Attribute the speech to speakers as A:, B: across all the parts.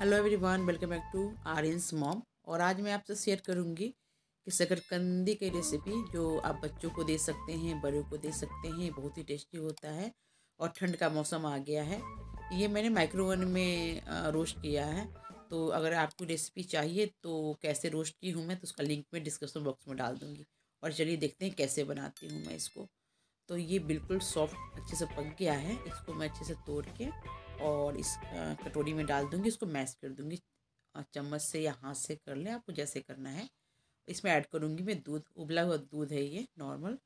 A: hello everyone welcome back to Aryan's mom और आज मैं आपसे शेयर करूंगी कि शकरकंदी की रेसिपी जो आप बच्चों को दे सकते हैं बड़ों को दे सकते हैं बहुत ही टेस्टी होता है और ठंड का मौसम आ गया है ये मैंने माइक्रोवन में रोस्ट किया है तो अगर आपको रेसिपी चाहिए तो कैसे रोस्ट की हूँ मैं तो उसका लिंक मैं डिस्क्रिप्शन बॉक्स में डाल दूँगी और चलिए देखते हैं कैसे बनाती हूँ मैं इसको तो ये बिल्कुल सॉफ्ट अच्छे से पक गया है इसको मैं अच्छे से तोड़ के और इस कटोरी में डाल दूँगी इसको मैश कर दूँगी चम्मच से या हाथ से कर लें आपको जैसे करना है इसमें ऐड करूँगी मैं दूध उबला हुआ दूध है ये नॉर्मल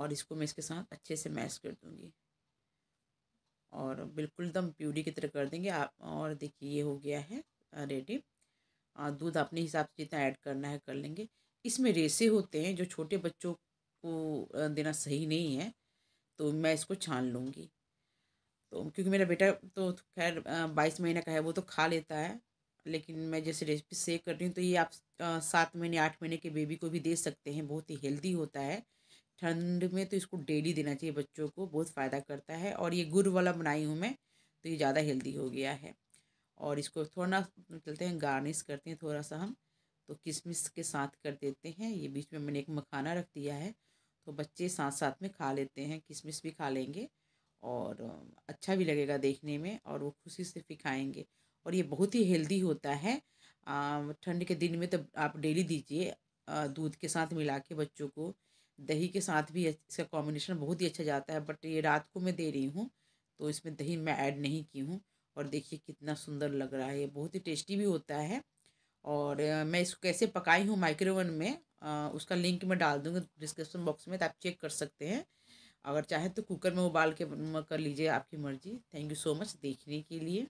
A: और इसको मैं इसके साथ अच्छे से मैश कर दूँगी और बिल्कुल एकदम प्यूरी की तरह कर देंगे आप और देखिए ये हो गया है रेडी दूध अपने हिसाब से जितना ऐड करना है कर लेंगे इसमें रेसे होते हैं जो छोटे बच्चों को देना सही नहीं है तो मैं इसको छान लूँगी तो क्योंकि मेरा बेटा तो खैर बाईस महीने का है वो तो खा लेता है लेकिन मैं जैसे रेसिपी सेव कर रही हूँ तो ये आप सात महीने आठ महीने के बेबी को भी दे सकते हैं बहुत ही हेल्दी होता है ठंड में तो इसको डेली देना चाहिए बच्चों को बहुत फ़ायदा करता है और ये गुड़ वाला बनाई हूँ मैं तो ये ज़्यादा हेल्दी हो गया है और इसको थोड़ा ना चलते हैं गार्निश करते हैं थोड़ा सा हम तो किशमिश के साथ कर देते हैं ये बीच में मैंने एक मखाना रख दिया है तो बच्चे साथ साथ में खा लेते हैं किशमिश भी खा लेंगे और अच्छा भी लगेगा देखने में और वो खुशी से फिर खाएँगे और ये बहुत ही हेल्दी होता है ठंड के दिन में तो आप डेली दीजिए दूध के साथ मिला के बच्चों को दही के साथ भी इसका कॉम्बिनेशन बहुत ही अच्छा जाता है बट ये रात को मैं दे रही हूँ तो इसमें दही मैं ऐड नहीं की हूँ और देखिए कितना सुंदर लग रहा है ये बहुत ही टेस्टी भी होता है और मैं इसको कैसे पकाई हूँ माइक्रोवन में उसका लिंक मैं डाल दूँगी डिस्क्रिप्शन बॉक्स में तो आप चेक कर सकते हैं अगर चाहे तो कुकर में उबाल के कर लीजिए आपकी मर्ज़ी थैंक यू सो मच देखने के लिए